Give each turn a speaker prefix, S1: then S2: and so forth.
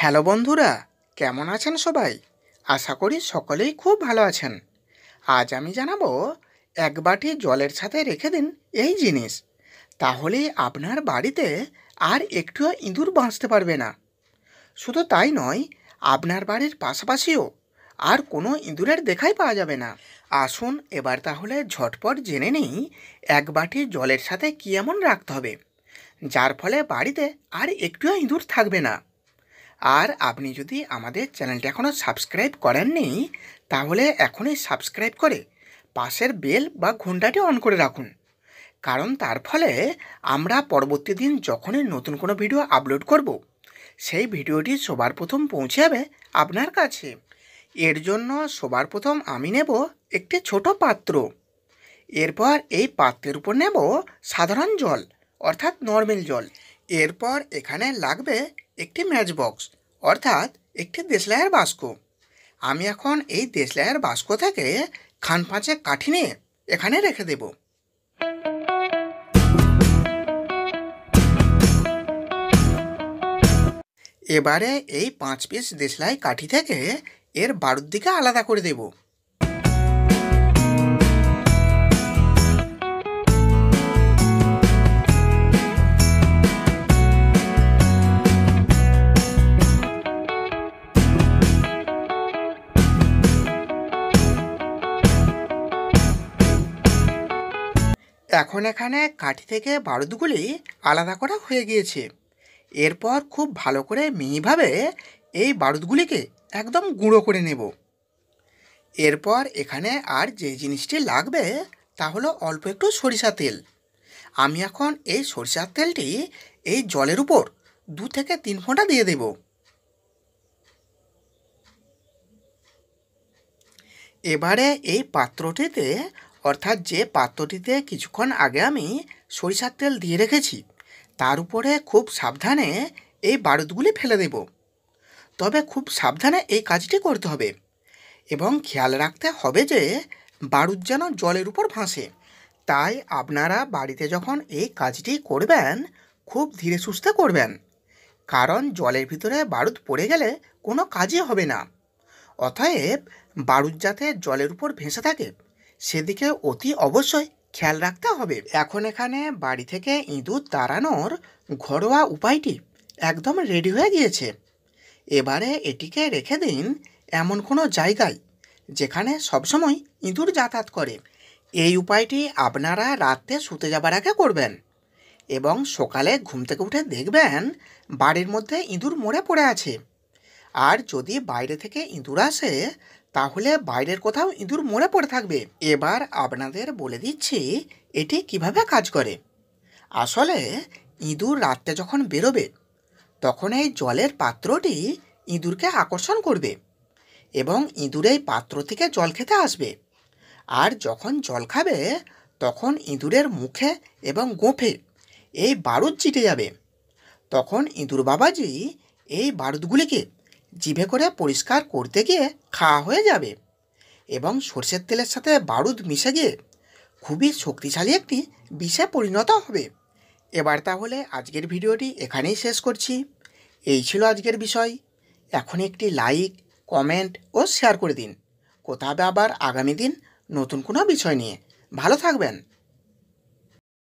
S1: hello বন্ধুরা কেমন আছেন সবাই আশা করি সকলেই খুব ভালো আছেন আজ আমি জানাবো এক বাটি জলের সাথে রেখে দিন এই জিনিস তাহলে আপনার বাড়িতে আর একটুও ইঁদুর বাঁচতে পারবে না শুধু তাই নয় আপনার বাড়ির পাশাপাশিও আর কোনো ইঁদুরের দেখাই পাওয়া যাবে না আসুন এবার তাহলে ঝটপট জেনে নেই এক বাটি জলের সাথে কী এমন রাখতে হবে যার ফলে বাড়িতে আর একটুও ইঁদুর থাকবে না আর আপনি যদি আমাদের চ্যানেলটা এখনও সাবস্ক্রাইব করেননি তাহলে এখনই সাবস্ক্রাইব করে পাশের বেল বা ঘন্টাটি অন করে রাখুন কারণ তার ফলে আমরা পরবর্তী দিন যখনই নতুন কোনো ভিডিও আপলোড করব সেই ভিডিওটি সবার প্রথম পৌঁছে যাবে আপনার কাছে এর জন্য সবার প্রথম আমি নেব একটি ছোট পাত্র এরপর এই পাত্রের উপর নেব সাধারণ জল অর্থাৎ নর্মাল জল এরপর এখানে লাগবে একটি ম্যাচ বক্স অর্থাৎ একটি দেশলাইয়ের বাস্ক আমি এখন এই দেশলাইয়ের বাস্ক থেকে খান পাঁচে কাঠি নিয়ে এখানে রেখে দেব এবারে এই পাঁচ পিস দেশলাই কাঠি থেকে এর বারুদ দিকে আলাদা করে দেবো এখন এখানে কাঠি থেকে বারুদগুলি আলাদা করা হয়ে গিয়েছে এরপর খুব ভালো করে মিহিভাবে এই বারুদগুলিকে একদম গুঁড়ো করে নেব এরপর এখানে আর যে জিনিসটি লাগবে তা হলো অল্প একটু সরিষা তেল আমি এখন এই সরিষার তেলটি এই জলের উপর দু থেকে তিন ফোঁটা দিয়ে দেব এবারে এই পাত্রটিতে অর্থাৎ যে পাত্রটিতে কিছুক্ষণ আগে আমি সরিষার তেল দিয়ে রেখেছি তার উপরে খুব সাবধানে এই বারুদগুলি ফেলে দেব তবে খুব সাবধানে এই কাজটি করতে হবে এবং খেয়াল রাখতে হবে যে বারুদ যেন জলের উপর ভাসে তাই আপনারা বাড়িতে যখন এই কাজটি করবেন খুব ধীরে সুস্থে করবেন কারণ জলের ভিতরে বারুদ পড়ে গেলে কোনো কাজই হবে না অতএব বারুদ যাতে জলের উপর ভেসে থাকে সেদিকে অতি অবশ্যই খেয়াল রাখতে হবে এখন এখানে বাড়ি থেকে ইঁদুর তাড়ানোর ঘরোয়া উপায়টি একদম রেডি হয়ে গিয়েছে এবারে এটিকে রেখে দিন এমন কোনো জায়গায় যেখানে সবসময় ইঁদুর যাতায়াত করে এই উপায়টি আপনারা রাতে শুতে যাবার আগে করবেন এবং সকালে ঘুম থেকে উঠে দেখবেন বাড়ির মধ্যে ইঁদুর মরে পড়ে আছে আর যদি বাইরে থেকে ইঁদুর আসে তাহলে বাইরের কোথাও ইঁদুর মরে পড়ে থাকবে এবার আপনাদের বলে দিচ্ছি এটি কিভাবে কাজ করে আসলে ইঁদুর রাত্রে যখন বেরোবে তখন এই জলের পাত্রটি ইঁদুরকে আকর্ষণ করবে এবং ইঁদুর এই পাত্র থেকে জল খেতে আসবে আর যখন জল খাবে তখন ইঁদুরের মুখে এবং গোঁফে এই বারুদ চিটে যাবে তখন ইঁদুর বাবাজি এই বারুদগুলিকে জিভে করে পরিষ্কার করতে গিয়ে খাওয়া হয়ে যাবে এবং সর্ষের তেলের সাথে বারুদ মিশে গিয়ে খুবই শক্তিশালী একটি বিষে পরিণত হবে এবার তাহলে আজকের ভিডিওটি এখানেই শেষ করছি এই ছিল আজকের বিষয় এখন একটি লাইক কমেন্ট ও শেয়ার করে দিন কোথাও আবার আগামী দিন নতুন কোনো বিষয় নিয়ে ভালো থাকবেন